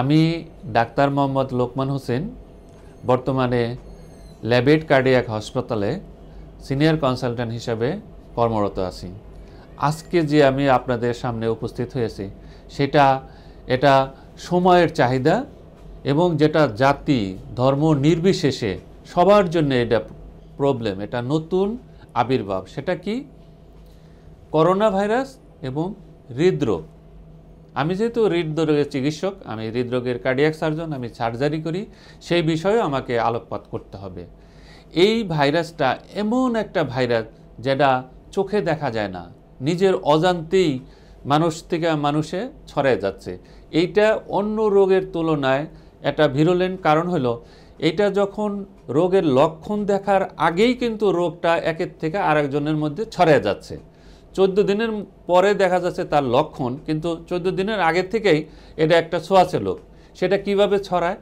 আমি ডাক্তার মোহাম্মদ লোকমান হোসেন বর্তমানে ল্যাবেট কার্ডিয়াক হাসপাতালে সিনিয়র কনসালট্যান্ট হিসাবে কর্মরত আছি আজকে যে আমি আপনাদের সামনে উপস্থিত হয়েছি সেটা এটা সময়ের চাহিদা এবং যেটা জাতি ধর্ম নির্বিশেষে সবার জন্য এটা প্রবলেম এটা নতুন আবির্ভাব সেটা কি করোনা ভাইরাস এবং হৃদরোগ আমি যেহেতু হৃদরোগের চিকিৎসক আমি হৃদরোগের কার্ডিয়াক সার্জন আমি সার্জারি করি সেই বিষয়েও আমাকে আলোকপাত করতে হবে এই ভাইরাসটা এমন একটা ভাইরাস যেটা চোখে দেখা যায় না নিজের অজান্তেই মানুষ থেকে মানুষে ছড়ায় যাচ্ছে এইটা অন্য রোগের তুলনায় একটা ভিরোলেন্ট কারণ হল এটা যখন রোগের লক্ষণ দেখার আগেই কিন্তু রোগটা একের থেকে আরেকজনের মধ্যে ছড়ায় যাচ্ছে চোদ্দ দিনের পরে দেখা যাচ্ছে তার লক্ষণ কিন্তু চোদ্দ দিনের আগের থেকেই এটা একটা ছোঁয়াচে লোক সেটা কিভাবে ছড়ায়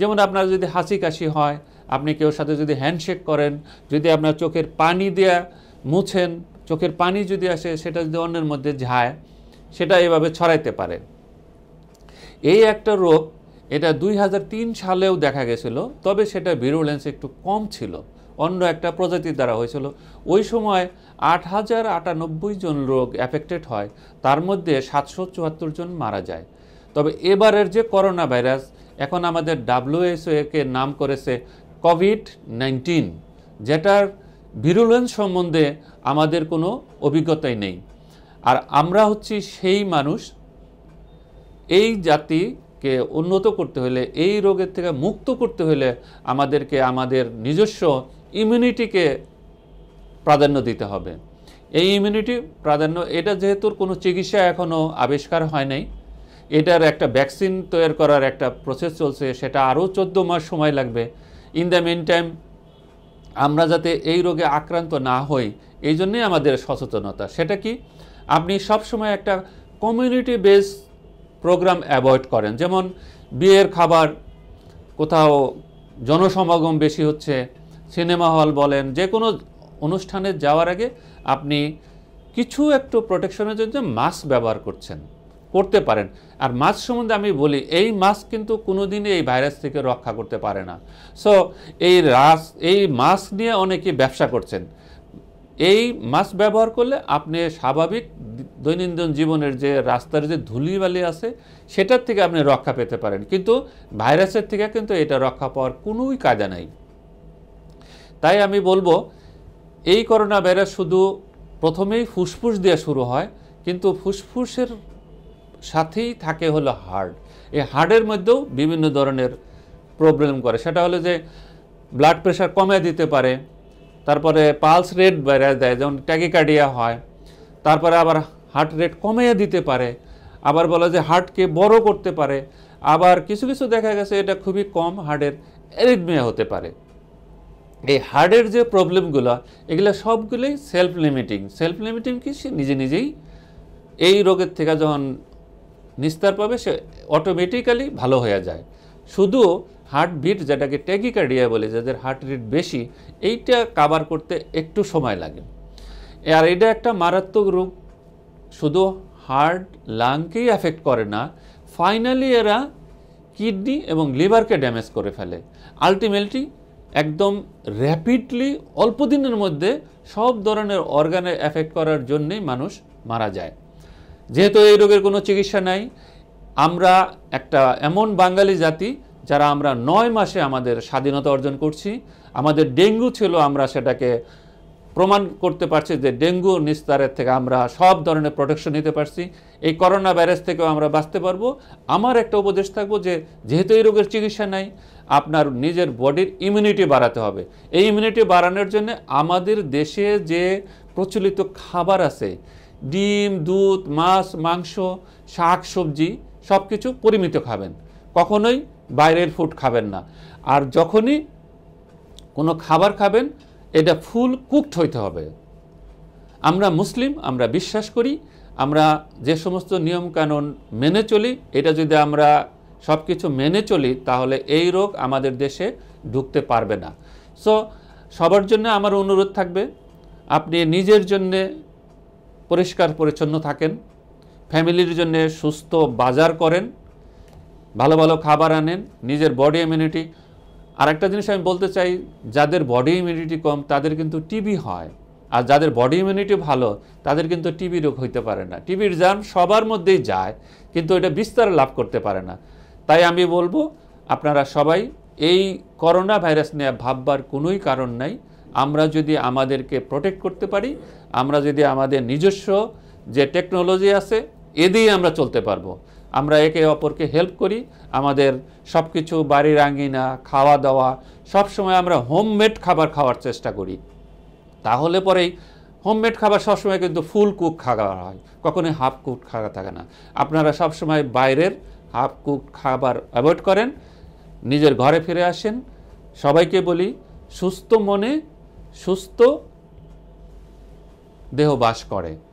যেমন আপনার যদি হাসি কাশি হয় আপনি কেউ সাথে যদি হ্যান্ডশেক করেন যদি আপনার চোখের পানি দেয়া মুছেন চোখের পানি যদি আসে সেটা যদি অন্যের মধ্যে ঝায় সেটা এভাবে ছড়াইতে পারে এই একটা রোগ এটা দুই সালেও দেখা গেছিল তবে সেটা ভিরুলেন্স একটু কম ছিল অন্য একটা প্রজাতির দ্বারা হয়েছিল ওই সময় আট হাজার আটানব্বই জন লোক অ্যাফেক্টেড হয় তার মধ্যে সাতশো চুয়াত্তর জন মারা যায় তবে এবারের যে করোনা ভাইরাস এখন আমাদের ডাব্লিউএসও একে নাম করেছে কোভিড নাইন্টিন যেটার ভিরুলেন্স সম্বন্ধে আমাদের কোনো অভিজ্ঞতাই নেই আর আমরা হচ্ছি সেই মানুষ এই জাতিকে উন্নত করতে হলে এই রোগের থেকে মুক্ত করতে হলে আমাদেরকে আমাদের নিজস্ব ইমিউনিটিকে প্রাধান্য দিতে হবে এই ইমিউনিটি প্রাধান্য এটা যেহেতু কোনো চিকিৎসা এখনও আবিষ্কার হয় নাই এটার একটা ভ্যাকসিন তৈরি করার একটা প্রসেস চলছে সেটা আরও চোদ্দ মাস সময় লাগবে ইন দ্য মেন টাইম আমরা যাতে এই রোগে আক্রান্ত না হই এই জন্যেই আমাদের সচেতনতা সেটা কি আপনি সবসময় একটা কমিউনিটি বেস প্রোগ্রাম অ্যাভয়েড করেন যেমন বিয়ের খাবার কোথাও জনসমাগম বেশি হচ্ছে সিনেমা হল বলেন যে কোনো অনুষ্ঠানে যাওয়ার আগে আপনি কিছু একটু প্রোটেকশনের জন্য মাস্ক ব্যবহার করছেন করতে পারেন আর মাস্ক সম্বন্ধে আমি বলি এই মাস্ক কিন্তু কোনো দিনই এই ভাইরাস থেকে রক্ষা করতে পারে না সো এই রাস এই মাস্ক নিয়ে অনেকে ব্যবসা করছেন এই মাস্ক ব্যবহার করলে আপনি স্বাভাবিক দৈনন্দিন জীবনের যে রাস্তার যে ধুলিবালি আছে সেটার থেকে আপনি রক্ষা পেতে পারেন কিন্তু ভাইরাসের থেকে কিন্তু এটা রক্ষা পাওয়ার কোনোই কাজে নাই তাই আমি বলবো এই করোনা ভাইরাস শুধু প্রথমেই ফুসফুস দিয়ে শুরু হয় কিন্তু ফুসফুসের সাথেই থাকে হলো হার্ট এই হার্টের মধ্যেও বিভিন্ন ধরনের প্রবলেম করে সেটা হলো যে ব্লাড প্রেশার কমে দিতে পারে তারপরে পালস রেট বেড়ে দেয় যেমন ট্যাগিকার্ডিয়া হয় তারপরে আবার হার্ট রেট কমিয়ে দিতে পারে আবার বলা যে হার্টকে বড় করতে পারে আবার কিছু কিছু দেখা গেছে এটা খুবই কম হার্টের অ্যারিডমিয়া হতে পারে এই হার্টের যে প্রবলেমগুলো এগুলো সবগুলোই সেলফ লিমিটিং সেলফ লিমিটিং কি সে নিজে নিজেই এই রোগের থেকে যখন নিস্তার পাবে সে অটোমেটিক্যালি ভালো হয়ে যায় শুধু হার্টবিট যেটাকে ট্যাগিকার্ডিয়া বলে যাদের হার্ট রেট বেশি এইটা কাবার করতে একটু সময় লাগে আর এটা একটা মারাত্মক রোগ শুধু হার্ট লাংকেই অ্যাফেক্ট করে না ফাইনালি এরা কিডনি এবং লিভারকে ড্যামেজ করে ফেলে আলটিমেটলি একদম র্যাপিডলি অল্প দিনের মধ্যে সব ধরনের অর্গানে এফেক্ট করার জন্যেই মানুষ মারা যায় যেহেতু এই রোগের কোনো চিকিৎসা নাই আমরা একটা এমন বাঙালি জাতি যারা আমরা নয় মাসে আমাদের স্বাধীনতা অর্জন করছি আমাদের ডেঙ্গু ছিল আমরা সেটাকে প্রমাণ করতে পারছি যে ডেঙ্গু নিস্তারের থেকে আমরা সব ধরনের প্রোটেকশন নিতে পারছি এই করোনা ভাইরাস থেকেও আমরা বাঁচতে পারবো আমার একটা উপদেশ থাকবো যে যেহেতু এই রোগের চিকিৎসা নাই আপনার নিজের বডির ইমিউনিটি বাড়াতে হবে এই ইমিউনিটি বাড়ানোর জন্য আমাদের দেশে যে প্রচলিত খাবার আছে ডিম দুধ মাছ মাংস শাক সবজি সব কিছু পরিমিত খাবেন কখনোই বাইরের ফুড খাবেন না আর যখনই কোনো খাবার খাবেন এটা ফুল কুকড হইতে হবে আমরা মুসলিম আমরা বিশ্বাস করি আমরা যে সমস্ত নিয়মকানুন মেনে চলি এটা যদি আমরা সব কিছু মেনে চলি তাহলে এই রোগ আমাদের দেশে ঢুকতে পারবে না সো সবার জন্য আমার অনুরোধ থাকবে আপনি নিজের জন্যে পরিষ্কার পরিচ্ছন্ন থাকেন ফ্যামিলির জন্যে সুস্থ বাজার করেন ভালো ভালো খাবার আনেন নিজের বডি ইমিউনিটি আর একটা জিনিস আমি বলতে চাই যাদের বডি ইমিউনিটি কম তাদের কিন্তু টিবি হয় আর যাদের বডি ইমিউনিটি ভালো তাদের কিন্তু টিবি রোগ হইতে পারে না টিবির জার্ম সবার মধ্যেই যায় কিন্তু এটা বিস্তার লাভ করতে পারে না তাই আমি বলবো আপনারা সবাই এই করোনা ভাইরাস নিয়ে ভাববার কোনোই কারণ নাই আমরা যদি আমাদেরকে প্রোটেক্ট করতে পারি আমরা যদি আমাদের নিজস্ব যে টেকনোলজি আছে এ দিয়ে আমরা চলতে পারবো আমরা একে অপরকে হেল্প করি আমাদের সব কিছু বাড়ির আঙ্গিনা খাওয়া দাওয়া সব সময় আমরা হোমমেড খাবার খাওয়ার চেষ্টা করি তাহলে পরেই হোমমেড খাবার সবসময় কিন্তু ফুল কুক খাওয়া হয় কখনোই হাফ কুক খাওয়া থাকে না আপনারা সবসময় বাইরের হাফ কুক খাবার অ্যাভয়েড করেন নিজের ঘরে ফিরে আসেন সবাইকে বলি সুস্থ মনে সুস্থ দেহ বাস করে